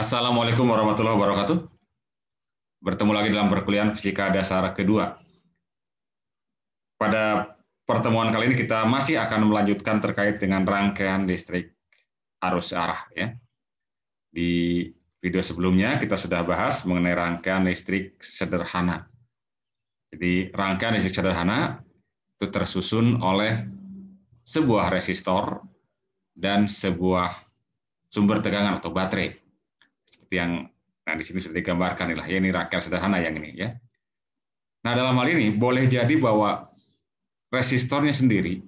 Assalamualaikum warahmatullahi wabarakatuh. Bertemu lagi dalam perkuliahan Fisika Dasar kedua. Pada pertemuan kali ini kita masih akan melanjutkan terkait dengan rangkaian listrik arus arah. Ya. Di video sebelumnya kita sudah bahas mengenai rangkaian listrik sederhana. Jadi rangkaian listrik sederhana itu tersusun oleh sebuah resistor dan sebuah sumber tegangan atau baterai seperti yang nah di sini sudah digambarkan lah ya ini rakyat sederhana yang ini ya. Nah dalam hal ini boleh jadi bahwa resistornya sendiri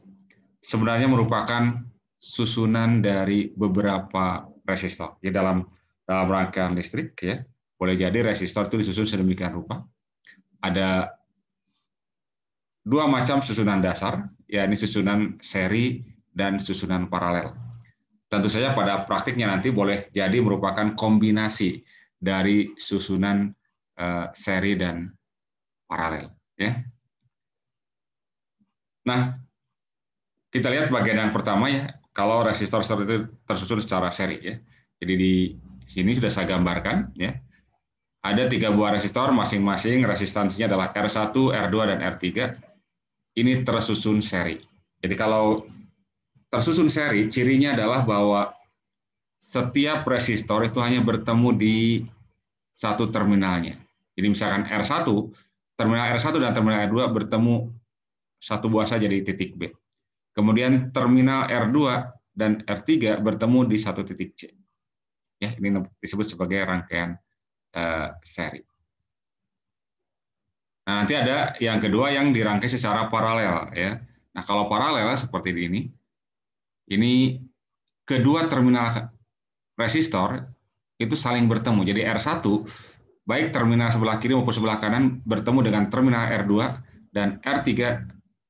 sebenarnya merupakan susunan dari beberapa resistor ya dalam dalam rangkaian listrik ya boleh jadi resistor itu disusun sedemikian rupa ada dua macam susunan dasar, yakni susunan seri dan susunan paralel. Tentu saja pada praktiknya nanti boleh jadi merupakan kombinasi dari susunan eh, seri dan paralel. Ya. Nah, kita lihat bagian yang pertama ya, kalau resistor itu tersusun secara seri ya. Jadi di sini sudah saya gambarkan ya. Ada tiga buah resistor, masing-masing resistansinya adalah R1, R2, dan R3. Ini tersusun seri. Jadi kalau tersusun seri, cirinya adalah bahwa setiap resistor itu hanya bertemu di satu terminalnya. Jadi misalkan R1, terminal R1 dan terminal R2 bertemu satu buah saja di titik B. Kemudian terminal R2 dan R3 bertemu di satu titik C. Ya, ini disebut sebagai rangkaian eh, seri. Nah, nanti ada yang kedua yang dirangkai secara paralel ya. Nah, kalau paralel seperti ini, ini kedua terminal resistor itu saling bertemu. Jadi R1 baik terminal sebelah kiri maupun sebelah kanan bertemu dengan terminal R2 dan R3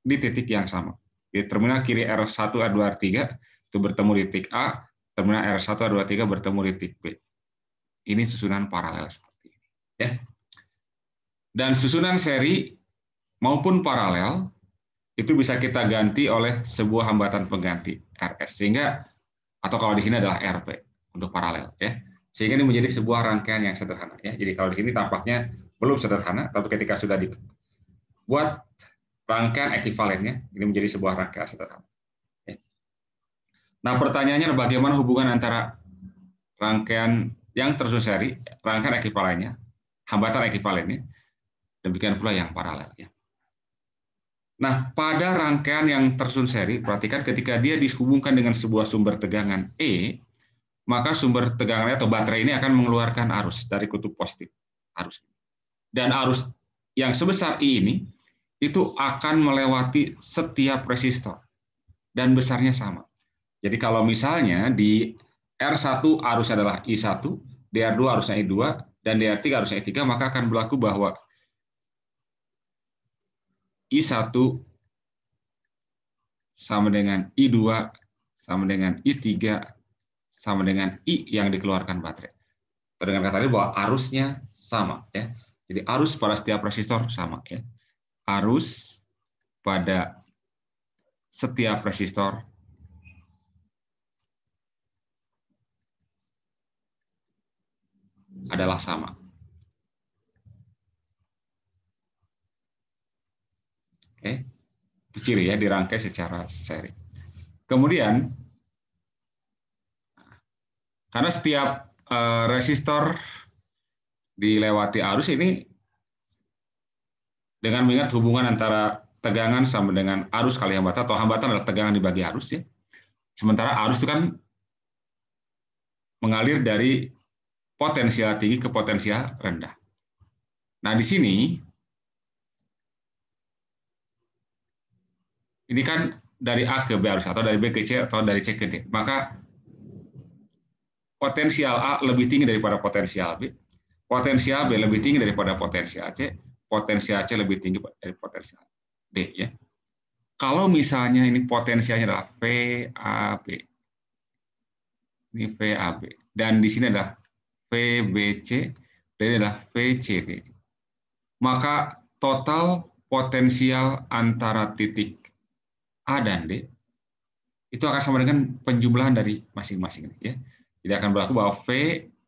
di titik yang sama. Di terminal kiri R1, R2, R3 itu bertemu di titik A, terminal R1, R2, R3 bertemu di titik B. Ini susunan paralel seperti ini. Ya. Dan susunan seri maupun paralel itu bisa kita ganti oleh sebuah hambatan pengganti RS sehingga atau kalau di sini adalah RP untuk paralel ya sehingga ini menjadi sebuah rangkaian yang sederhana ya jadi kalau di sini tampaknya belum sederhana tapi ketika sudah dibuat rangkaian ekivalennya ini menjadi sebuah rangkaian sederhana ya. nah pertanyaannya bagaimana hubungan antara rangkaian yang tersusun seri rangkaian ekivalennya hambatan ekivalennya demikian pula yang paralel ya Nah, pada rangkaian yang tersusun seri, perhatikan ketika dia dihubungkan dengan sebuah sumber tegangan E, maka sumber tegangannya e atau baterai ini akan mengeluarkan arus dari kutub positif. Arus. Dan arus yang sebesar I ini, itu akan melewati setiap resistor. Dan besarnya sama. Jadi kalau misalnya di R1 arus adalah I1, di R2 arusnya I2, dan di R3 arusnya I3, maka akan berlaku bahwa I1 sama dengan I2 sama dengan I3 sama dengan I yang dikeluarkan baterai. Atau dengan kata lain bahwa arusnya sama ya. Jadi arus pada setiap resistor sama ya. Arus pada setiap resistor adalah sama. Oke. Eh, itu ciri ya, dirangkai secara seri. Kemudian, karena setiap eh, resistor dilewati arus ini dengan mengingat hubungan antara tegangan sama dengan arus kali hambatan atau hambatan adalah tegangan dibagi arus ya. Sementara arus itu kan mengalir dari potensial tinggi ke potensial rendah. Nah, di sini ini kan dari A ke B harus atau dari B ke C atau dari C ke D. Maka potensial A lebih tinggi daripada potensial B, potensial B lebih tinggi daripada potensial C, potensial C lebih tinggi dari potensial D ya. Kalau misalnya ini potensialnya adalah VAB. Ini VAB dan di sini adalah VBC dan ini adalah VCD. Maka total potensial antara titik A dan D, itu akan sama dengan penjumlahan dari masing-masing. Ya. Jadi akan berlaku bahwa V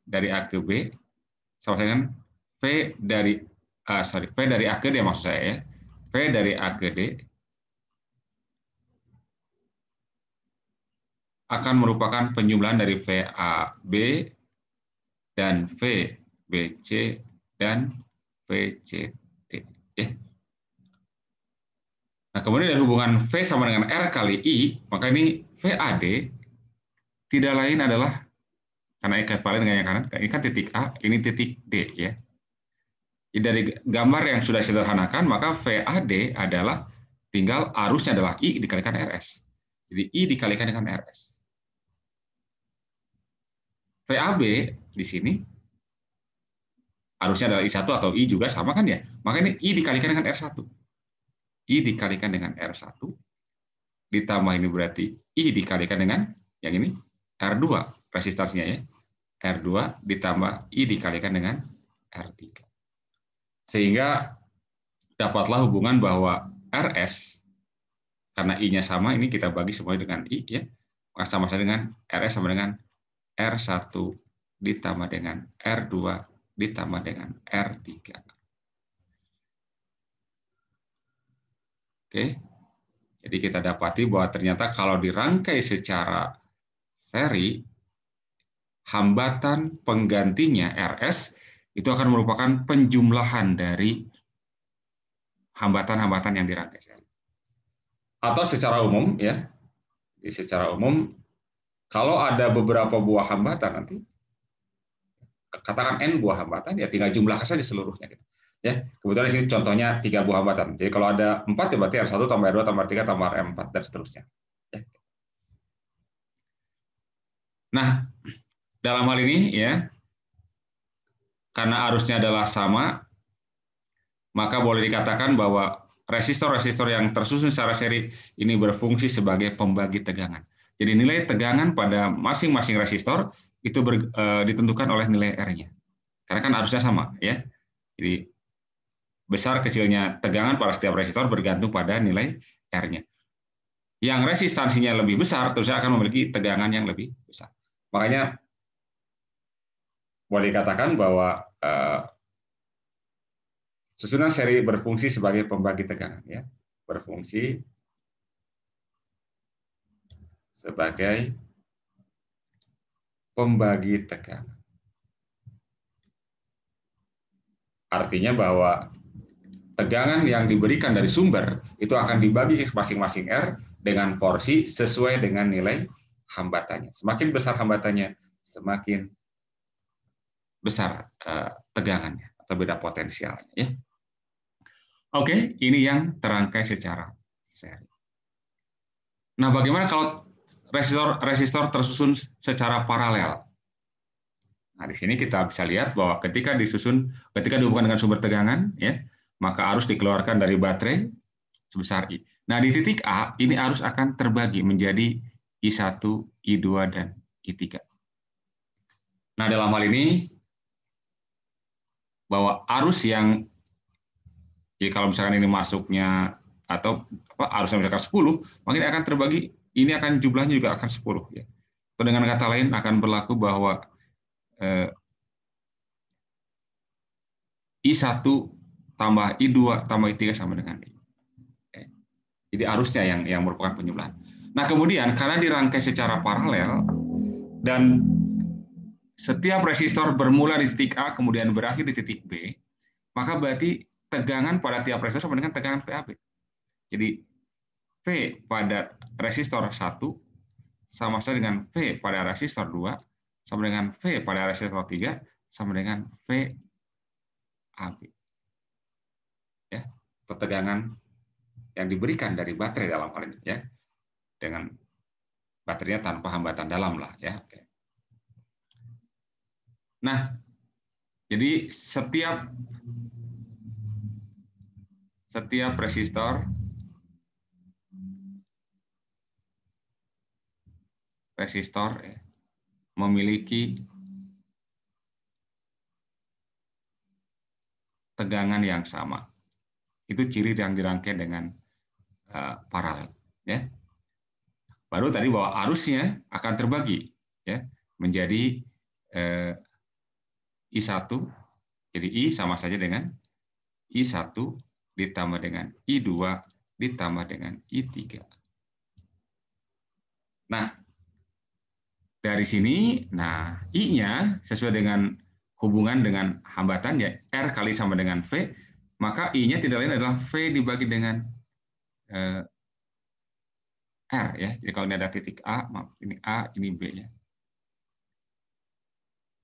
dari A ke B sama dengan V dari uh, sorry V dari A ke D maksud saya ya. V dari A ke D akan merupakan penjumlahan dari VAB dan VBC dan VCD. Ya. Nah, kemudian dari hubungan V sama dengan R kali I, maka ini VAD tidak lain adalah karena paling dengan yang kanan, ini kan titik A, ini titik D ya. Dari gambar yang sudah sederhanakan, maka VAD adalah tinggal arusnya adalah I dikalikan RS. Jadi I dikalikan dengan RS. VAB di sini arusnya adalah I1 atau I juga sama kan ya. Maka ini I dikalikan dengan R1. I dikalikan dengan R1, ditambah ini berarti I dikalikan dengan yang ini R2 resistansinya ya. R2 ditambah I dikalikan dengan R3. Sehingga dapatlah hubungan bahwa RS karena I-nya sama ini kita bagi semuanya dengan I ya. Maka sama saja dengan RS sama dengan R1 ditambah dengan R2 ditambah dengan R3. Oke. Jadi kita dapati bahwa ternyata kalau dirangkai secara seri, hambatan penggantinya RS itu akan merupakan penjumlahan dari hambatan-hambatan yang dirangkai seri. Atau secara umum ya, secara umum kalau ada beberapa buah hambatan nanti katakan n buah hambatan ya tinggal jumlahkan saja seluruhnya gitu. Ya, kebetulan di sini contohnya tiga buah hambatan. Jadi kalau ada empat, ya berarti r satu tambah r dua tambah r tiga tambah r empat dan seterusnya. Ya. Nah, dalam hal ini ya, karena arusnya adalah sama, maka boleh dikatakan bahwa resistor-resistor yang tersusun secara seri ini berfungsi sebagai pembagi tegangan. Jadi nilai tegangan pada masing-masing resistor itu eh, ditentukan oleh nilai R-nya. Karena kan arusnya sama ya. Jadi Besar kecilnya tegangan pada setiap resistor bergantung pada nilai R-nya. Yang resistansinya lebih besar, terus akan memiliki tegangan yang lebih besar. Makanya boleh dikatakan bahwa eh, susunan seri berfungsi sebagai pembagi tegangan, ya, berfungsi sebagai pembagi tegangan. Artinya bahwa tegangan yang diberikan dari sumber itu akan dibagi ke masing-masing R dengan porsi sesuai dengan nilai hambatannya. Semakin besar hambatannya, semakin besar eh, tegangannya atau beda potensialnya. Ya. Oke, ini yang terangkai secara seri. Nah, bagaimana kalau resistor resistor tersusun secara paralel? Nah, di sini kita bisa lihat bahwa ketika disusun, ketika dihubungkan dengan sumber tegangan, ya, maka arus dikeluarkan dari baterai sebesar I. Nah, di titik A, ini arus akan terbagi menjadi I1, I2, dan I3. Nah, dalam hal ini, bahwa arus yang, ya kalau misalkan ini masuknya, atau apa, arusnya misalkan 10, maka ini akan terbagi, ini akan jumlahnya juga akan 10. Ya. Atau dengan kata lain, akan berlaku bahwa eh, I1 tambah I2 tambah I3 sama dengan I. Jadi arusnya yang yang merupakan penjumlahan. Nah, kemudian karena dirangkai secara paralel dan setiap resistor bermula di titik A kemudian berakhir di titik B, maka berarti tegangan pada tiap resistor sama dengan tegangan VAB. Jadi V pada resistor 1 sama saja dengan V pada resistor 2 sama dengan V pada resistor 3 sama dengan VAB ketegangan yang diberikan dari baterai dalam hal ini ya dengan baterainya tanpa hambatan dalam lah ya. Oke. Nah, jadi setiap setiap resistor resistor ya, memiliki tegangan yang sama. Itu ciri yang dirangkai dengan uh, paralel. Ya. Baru tadi bahwa arusnya akan terbagi ya menjadi uh, eh, I1, jadi I sama saja dengan I1 ditambah dengan I2 ditambah dengan I3. Nah, dari sini, nah I-nya sesuai dengan hubungan dengan hambatan, ya, R kali sama dengan V, maka I-nya tidak lain adalah V dibagi dengan eh, R. ya. Jadi kalau ini ada titik A, maaf, ini A, ini B. ya.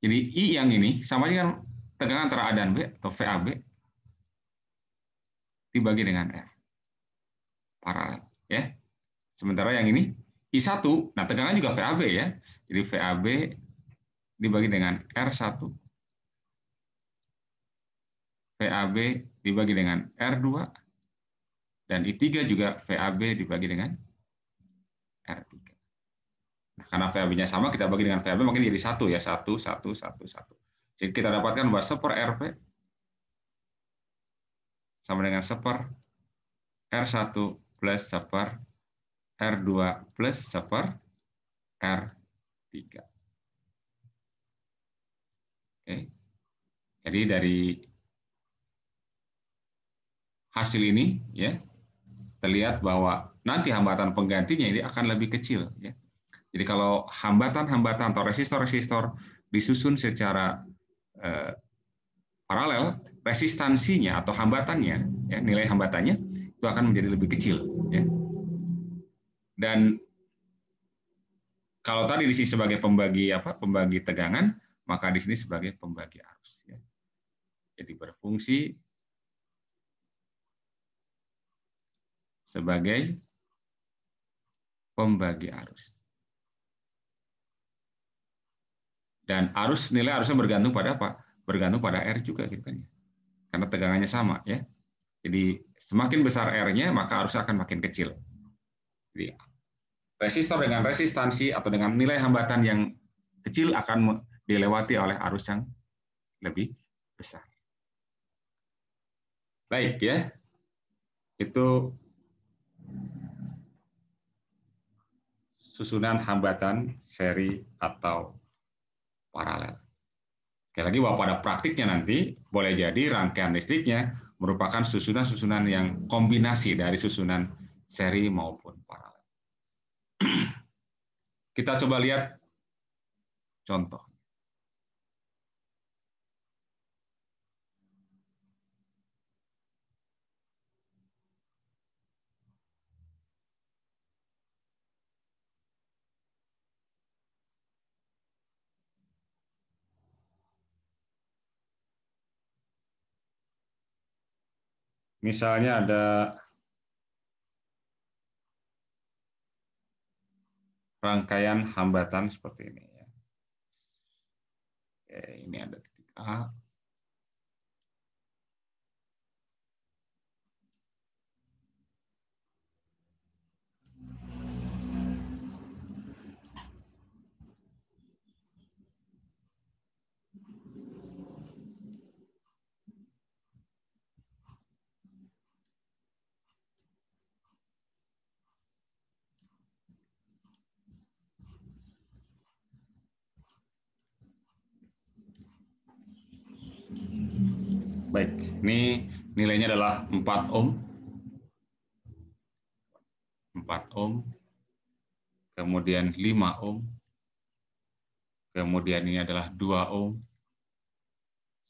Jadi I yang ini sama dengan tegangan antara A dan B atau VAB dibagi dengan R. Paralel. ya. Sementara yang ini I1, nah tegangan juga VAB ya. Jadi VAB dibagi dengan R1 VAB dibagi dengan R2 dan I3 juga VAB dibagi dengan R3. Nah, karena VAB-nya sama, kita bagi dengan VAB mungkin jadi satu ya, satu, satu, satu, satu. Jadi kita dapatkan bahwa seper RP sama dengan seper R1 plus seper R2 plus seper R3. Oke. Jadi dari hasil ini ya terlihat bahwa nanti hambatan penggantinya ini akan lebih kecil ya. Jadi kalau hambatan-hambatan atau resistor-resistor disusun secara eh, paralel, resistansinya atau hambatannya, ya, nilai hambatannya itu akan menjadi lebih kecil. Ya. Dan kalau tadi di sini sebagai pembagi apa pembagi tegangan, maka di sini sebagai pembagi arus. Ya. Jadi berfungsi sebagai pembagi arus. Dan arus nilai arusnya bergantung pada apa? Bergantung pada R juga kitanya. Karena tegangannya sama ya. Jadi semakin besar R-nya maka arusnya akan makin kecil. Jadi, resistor dengan resistansi atau dengan nilai hambatan yang kecil akan dilewati oleh arus yang lebih besar. Baik ya. Itu susunan hambatan seri atau paralel. Sekali lagi, bahwa pada praktiknya nanti boleh jadi rangkaian listriknya merupakan susunan-susunan yang kombinasi dari susunan seri maupun paralel. Kita coba lihat contoh. misalnya ada rangkaian hambatan seperti ini ya. Oke, ini ada titik A, Baik, ini nilainya adalah 4 ohm. 4 ohm. Kemudian 5 ohm. Kemudian ini adalah 2 ohm.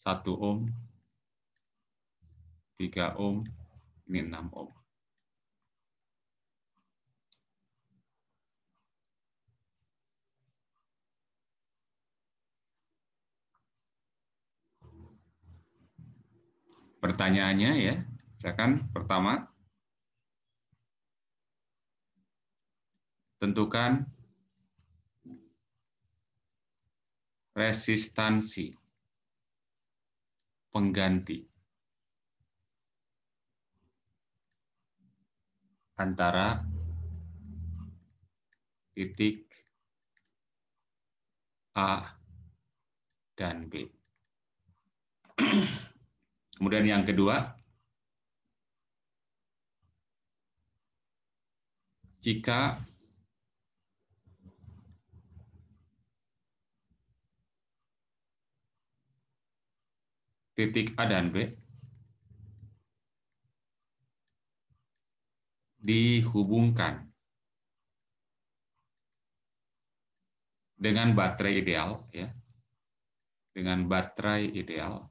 1 ohm. 3 ohm. Ini 6 ohm. pertanyaannya ya. Silakan pertama. Tentukan resistansi pengganti antara titik A dan B. Kemudian yang kedua, jika titik A dan B dihubungkan dengan baterai ideal ya dengan baterai ideal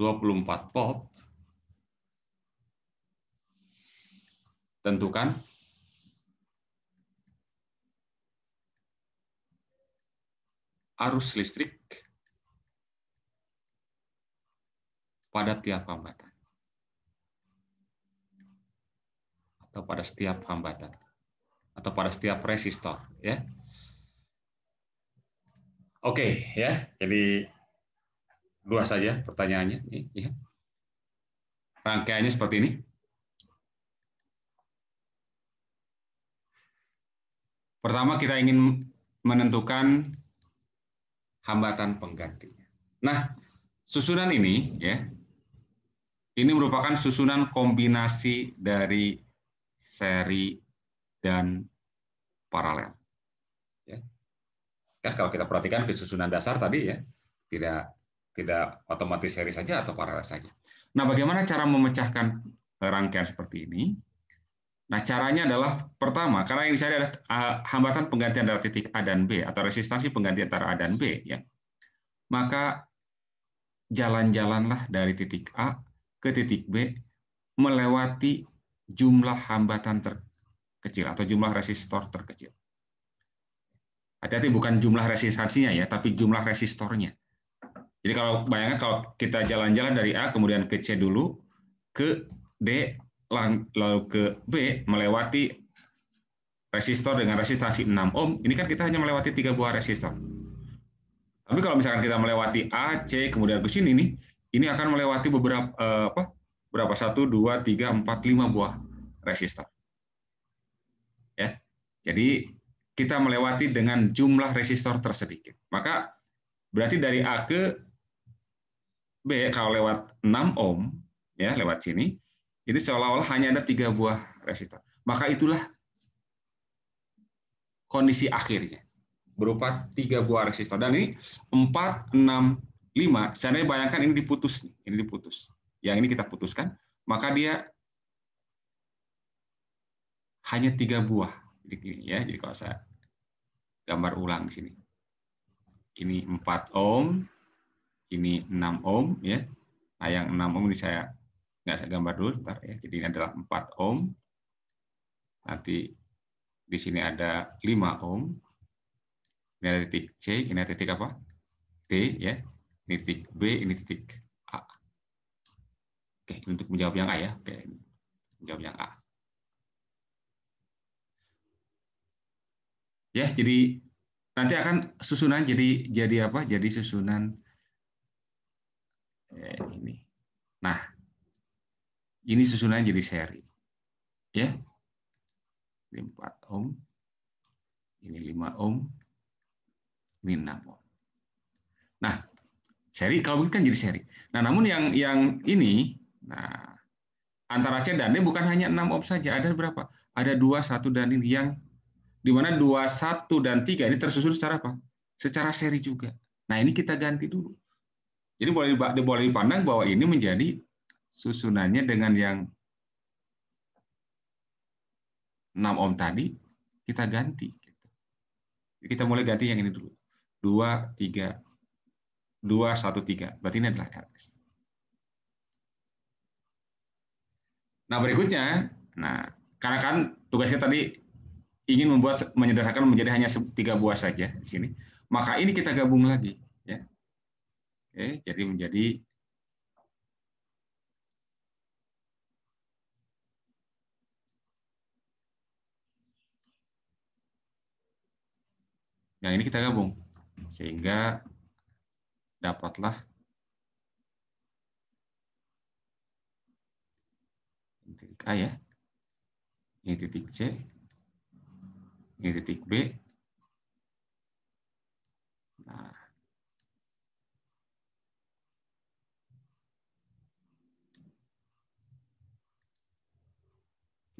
24 volt, tentukan arus listrik pada tiap hambatan atau pada setiap hambatan atau pada setiap resistor ya. Oke okay, ya. Jadi luas saja iya. pertanyaannya. Ya. Rangkaiannya seperti ini. Pertama kita ingin menentukan hambatan pengganti Nah, susunan ini ya. Ini merupakan susunan kombinasi dari seri dan paralel. Ya. Kan kalau kita perhatikan kesusunan dasar tadi ya, tidak tidak otomatis seri saja atau paralel saja. Nah, bagaimana cara memecahkan rangkaian seperti ini? Nah, caranya adalah pertama, karena yang dicari adalah ah, hambatan penggantian antara titik A dan B atau resistansi penggantian antara A dan B, ya. Maka jalan-jalanlah dari titik A ke titik B melewati jumlah hambatan terkecil atau jumlah resistor terkecil. Hati-hati bukan jumlah resistansinya ya, tapi jumlah resistornya. Jadi kalau bayangkan kalau kita jalan-jalan dari A kemudian ke C dulu, ke D lalu ke B melewati resistor dengan resistansi 6 ohm, ini kan kita hanya melewati tiga buah resistor. Tapi kalau misalkan kita melewati A, C, kemudian ke sini nih, ini akan melewati beberapa satu eh, apa? Berapa? 1 2 3 4 5 buah resistor. Ya. Jadi kita melewati dengan jumlah resistor tersedikit. Maka berarti dari A ke B kalau lewat 6 ohm ya lewat sini ini seolah-olah hanya ada tiga buah resistor. Maka itulah kondisi akhirnya berupa tiga buah resistor dan ini 4 6 5 seandainya bayangkan ini diputus ini diputus. Yang ini kita putuskan, maka dia hanya tiga buah. Jadi gini ya, jadi kalau saya gambar ulang di sini. Ini 4 ohm, ini 6 ohm ya. Nah, yang 6 ohm ini saya nggak saya gambar dulu sebentar ya. Jadi ini adalah 4 ohm. Nanti di sini ada 5 ohm. Ini ada titik C, ini ada titik apa? D ya. Ini titik B, ini titik A. Oke, untuk menjawab yang A ya. Oke, menjawab yang A. Ya, jadi nanti akan susunan jadi jadi apa? Jadi susunan Ya, ini. Nah, ini susunannya jadi seri. Ya. Ini 4 ohm, ini 5 ohm, ini 6 ohm. Nah, seri kalau begitu kan jadi seri. Nah, namun yang yang ini nah antara C dan D bukan hanya 6 ohm saja, ada berapa? Ada 2, 1 dan ini yang di mana 2, 1 dan 3 ini tersusun secara apa? Secara seri juga. Nah, ini kita ganti dulu. Jadi boleh boleh dipandang bahwa ini menjadi susunannya dengan yang 6 ohm tadi kita ganti. Gitu. Kita mulai ganti yang ini dulu. 2, 3, 2, 1, 3. Berarti ini adalah RS. Nah berikutnya, nah karena kan tugasnya tadi ingin membuat menyederhanakan menjadi hanya tiga buah saja di sini, maka ini kita gabung lagi. Ya. Oke, jadi menjadi yang nah, ini kita gabung sehingga dapatlah ini titik A ya ini titik C ini titik B nah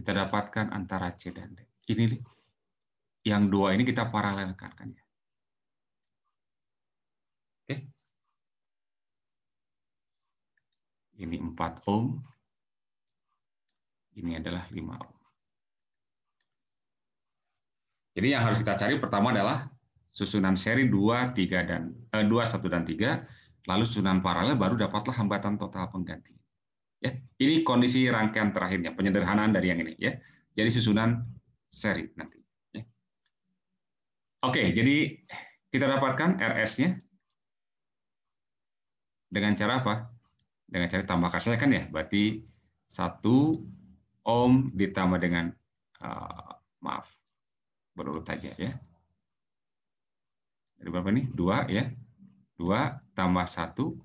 kita dapatkan antara C dan D. Ini yang dua ini kita paralelkan kan ya. Oke. Ini 4 ohm. Ini adalah 5 ohm. Jadi yang harus kita cari pertama adalah susunan seri 2, 3 dan eh, 2, 1 dan 3, lalu susunan paralel baru dapatlah hambatan total pengganti. Ya, ini kondisi rangkaian terakhirnya, penyederhanaan dari yang ini. Ya, jadi susunan seri nanti. Ya. Oke, jadi kita dapatkan RS-nya dengan cara apa? Dengan cara tambah kasih kan ya, berarti satu ohm ditambah dengan uh, maaf berurut aja ya. Dari berapa nih? Dua ya. Dua tambah satu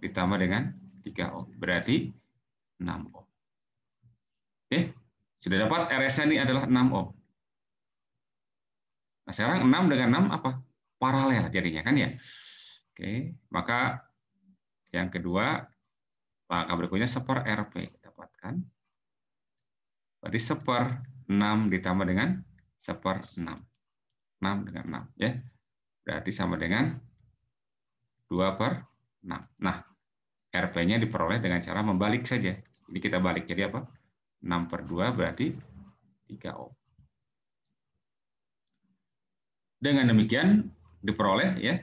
ditambah dengan 3 ohm. Berarti 6 ohm. Oke, sudah dapat RS ini adalah 6 ohm. Nah, sekarang 6 dengan 6 apa? Paralel jadinya kan ya. Oke, maka yang kedua langkah berikutnya seper RP dapatkan. Berarti seper 6 ditambah dengan seper 6. 6 dengan 6 ya. Berarti sama dengan 2 per 6. Nah, RP-nya diperoleh dengan cara membalik saja. Ini kita balik. Jadi apa? 6 per 2 berarti 3 ohm. Dengan demikian diperoleh ya.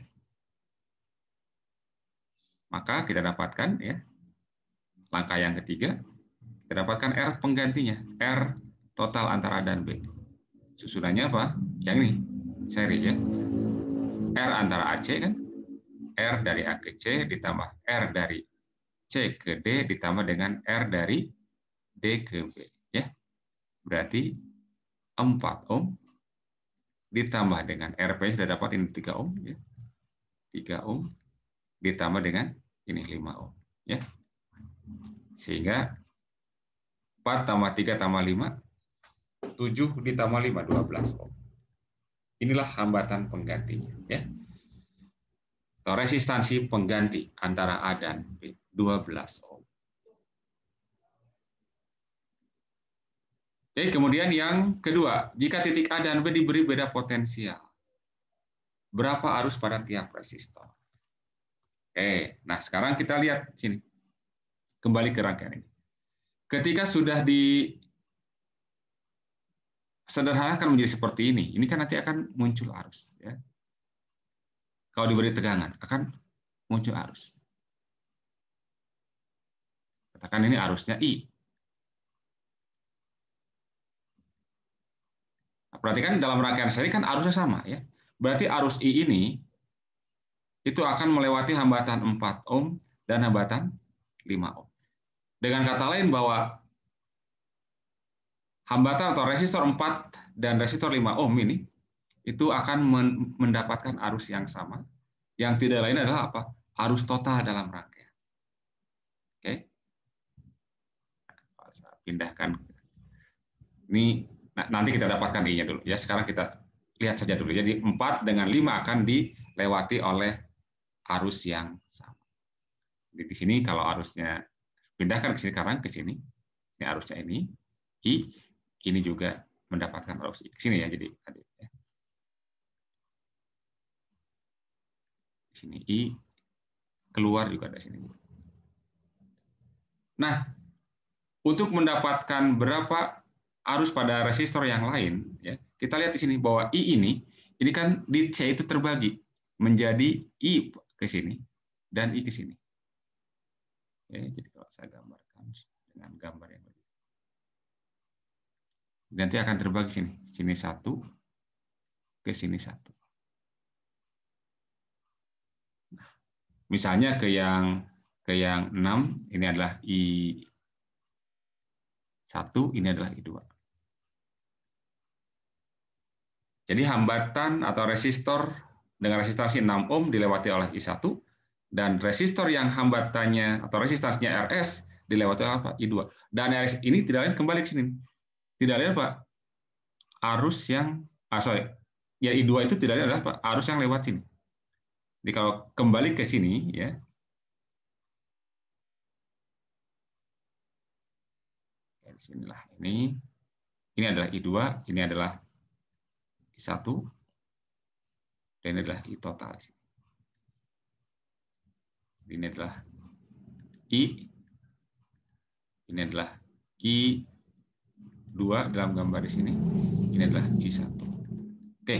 Maka kita dapatkan ya. Langkah yang ketiga, kita dapatkan R penggantinya, R total antara A dan B. Susunannya apa? Yang ini, seri ya. R antara AC kan, R dari A ke C ditambah R dari C ke D ditambah dengan R dari D ke B. ya Berarti 4 ohm ditambah dengan RP sudah dapat ini 3 ohm. Ya. 3 ohm ditambah dengan ini 5 ohm. Ya. Sehingga 4 tambah 3 tambah 5, 7 ditambah 5, 12 ohm. Inilah hambatan penggantinya. Ya atau resistansi pengganti antara A dan B 12 ohm. Oke, kemudian yang kedua, jika titik A dan B diberi beda potensial, berapa arus pada tiap resistor? Oke, nah sekarang kita lihat sini. Kembali ke rangkaian ini. Ketika sudah di sederhanakan menjadi seperti ini, ini kan nanti akan muncul arus. Ya. Kalau diberi tegangan, akan muncul arus. Katakan ini arusnya I. Nah, perhatikan dalam rangkaian seri kan arusnya sama ya. Berarti arus I ini itu akan melewati hambatan 4 ohm dan hambatan 5 ohm. Dengan kata lain bahwa hambatan atau resistor 4 dan resistor 5 ohm ini itu akan mendapatkan arus yang sama, yang tidak lain adalah apa? Arus total dalam rangkaian. Oke. Okay. pindahkan. Ini nah, nanti kita dapatkan i dulu ya. Sekarang kita lihat saja dulu. Jadi 4 dengan 5 akan dilewati oleh arus yang sama. Jadi di sini kalau arusnya pindahkan ke sini sekarang ke sini. Ini arusnya ini. I ini juga mendapatkan arus i ke sini ya. Jadi tadi sini i keluar juga dari sini. Nah, untuk mendapatkan berapa arus pada resistor yang lain, ya, kita lihat di sini bahwa I ini, ini kan di C itu terbagi menjadi I ke sini dan I ke sini. Oke, jadi kalau saya gambarkan dengan gambar yang lebih, Nanti akan terbagi sini, sini satu, ke sini satu. Misalnya ke yang ke yang 6, ini adalah I1, ini adalah I2. Jadi hambatan atau resistor dengan resistansi 6 ohm dilewati oleh I1 dan resistor yang hambatannya atau resistansinya RS dilewati oleh apa? I2. Dan RS ini tidak lain kembali ke sini. Tidak lain apa? arus yang ah sorry, ya I2 itu tidak lain adalah apa? arus yang lewat sini. Jadi kalau kembali ke sini ya. Sinilah ini. Ini adalah I2, ini adalah I1, dan ini adalah I total. Ini adalah I, ini adalah I2 dalam gambar di sini, ini adalah I1. Oke,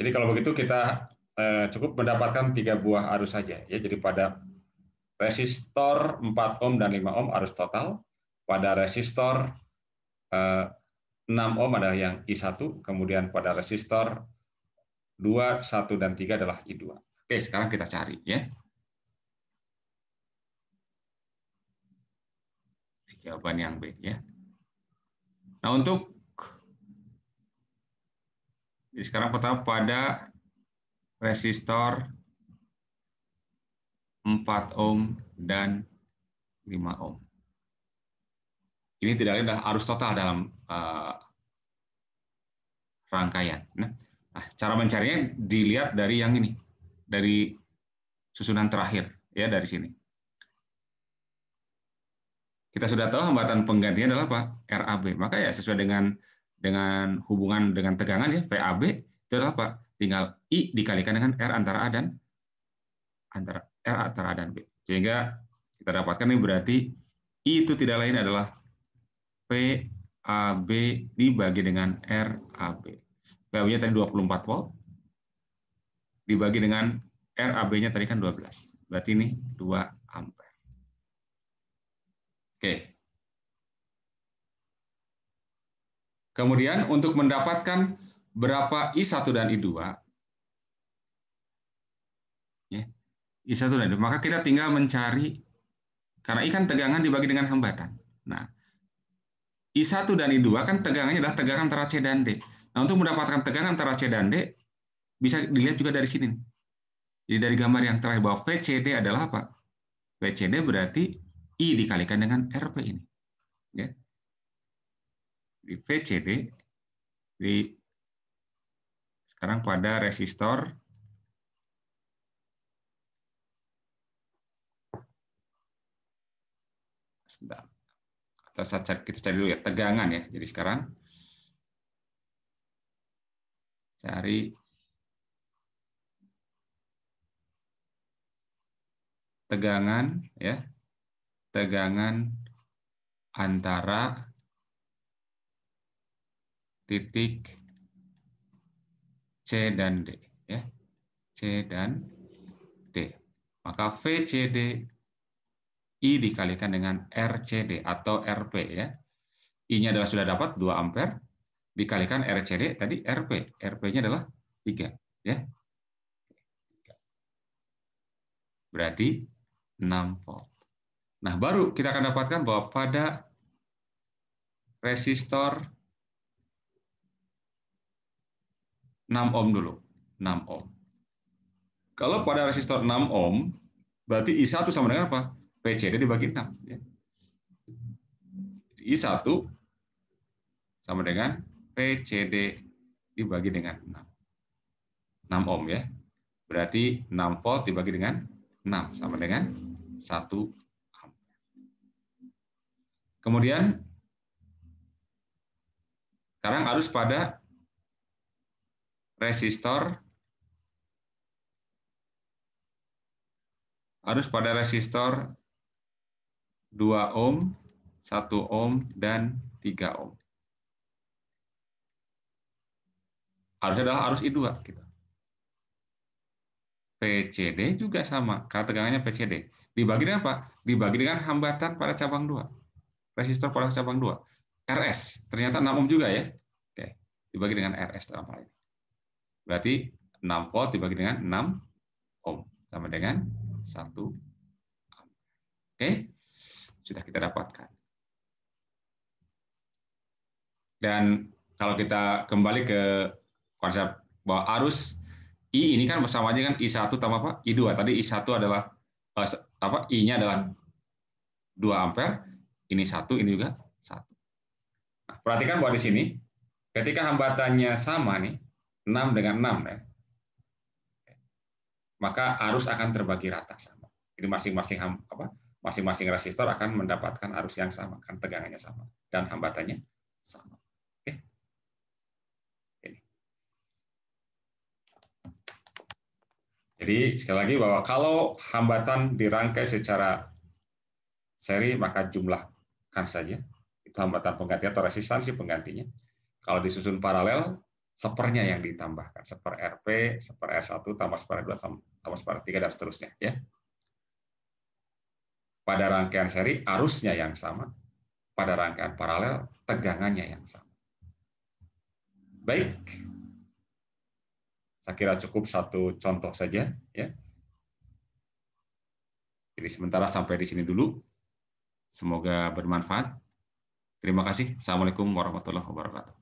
jadi kalau begitu kita Eh, cukup mendapatkan tiga buah arus saja ya jadi pada resistor 4 ohm dan 5 ohm arus total pada resistor 6 eh, ohm adalah yang I1 kemudian pada resistor 2 1 dan 3 adalah I2 oke sekarang kita cari ya jawaban yang B ya nah untuk jadi sekarang pertama pada resistor 4 ohm dan 5 ohm. Ini tidak ada arus total dalam uh, rangkaian. Nah, nah, cara mencarinya dilihat dari yang ini, dari susunan terakhir ya dari sini. Kita sudah tahu hambatan penggantinya adalah apa? RAB. Maka ya sesuai dengan dengan hubungan dengan tegangan ya VAB itu adalah apa? tinggal I dikalikan dengan R antara A dan antara R antara A dan B. Sehingga kita dapatkan ini berarti I itu tidak lain adalah PAB dibagi dengan RAB. PAB-nya tadi 24 volt dibagi dengan RAB-nya tadi kan 12. Berarti ini 2 ampere. Oke. Kemudian untuk mendapatkan berapa I1 dan I2, ya, I1 dan I2, maka kita tinggal mencari, karena I kan tegangan dibagi dengan hambatan. Nah, I1 dan I2 kan tegangannya adalah tegangan antara C dan D. Nah, untuk mendapatkan tegangan antara C dan D, bisa dilihat juga dari sini. Jadi dari gambar yang terakhir bahwa VCD adalah apa? VCD berarti I dikalikan dengan RP ini. Ya. Di VCD di sekarang pada resistor sebentar. Atau kita cari dulu ya tegangan ya. Jadi sekarang cari tegangan ya. Tegangan antara titik C dan D. Ya. C dan D. Maka VCD I dikalikan dengan RCD atau RP. ya. I-nya adalah sudah dapat 2 ampere, dikalikan RCD tadi RP. RP-nya adalah 3. Ya. Berarti 6 volt. Nah, baru kita akan dapatkan bahwa pada resistor 6 ohm dulu. 6 ohm. Kalau pada resistor 6 ohm, berarti I1 sama dengan apa? PCD dibagi 6. Ya. I1 sama dengan PCD dibagi dengan 6. 6 ohm ya. Berarti 6 volt dibagi dengan 6 sama dengan 1 ohm. Kemudian sekarang harus pada resistor harus pada resistor 2 ohm, 1 ohm, dan 3 ohm. Harusnya adalah arus I2. Gitu. PCD juga sama, karena tegangannya PCD. Dibagi dengan apa? Dibagi dengan hambatan pada cabang 2. Resistor pada cabang 2. RS, ternyata 6 ohm juga ya. Oke, dibagi dengan RS dalam hal ini. Berarti 6 volt dibagi dengan 6 ohm sama dengan 1 ampere. Oke, sudah kita dapatkan. Dan kalau kita kembali ke konsep bahwa arus I ini kan sama aja kan I1 tambah apa? I2. Tadi I1 adalah eh, apa? I-nya adalah 2 ampere, ini 1, ini juga 1. Nah, perhatikan bahwa di sini ketika hambatannya sama nih, 6 dengan 6 ya. Maka arus akan terbagi rata sama. Jadi masing-masing apa? Masing-masing resistor akan mendapatkan arus yang sama, kan tegangannya sama dan hambatannya sama. Oke. Ini. Jadi sekali lagi bahwa kalau hambatan dirangkai secara seri maka jumlahkan saja itu hambatan pengganti atau resistansi penggantinya. Kalau disusun paralel sepernya yang ditambahkan, seper RP, seper R1 tambah seper r tambah seper r dan seterusnya ya. Pada rangkaian seri arusnya yang sama, pada rangkaian paralel tegangannya yang sama. Baik. Saya kira cukup satu contoh saja ya. Jadi sementara sampai di sini dulu. Semoga bermanfaat. Terima kasih. Assalamualaikum warahmatullahi wabarakatuh.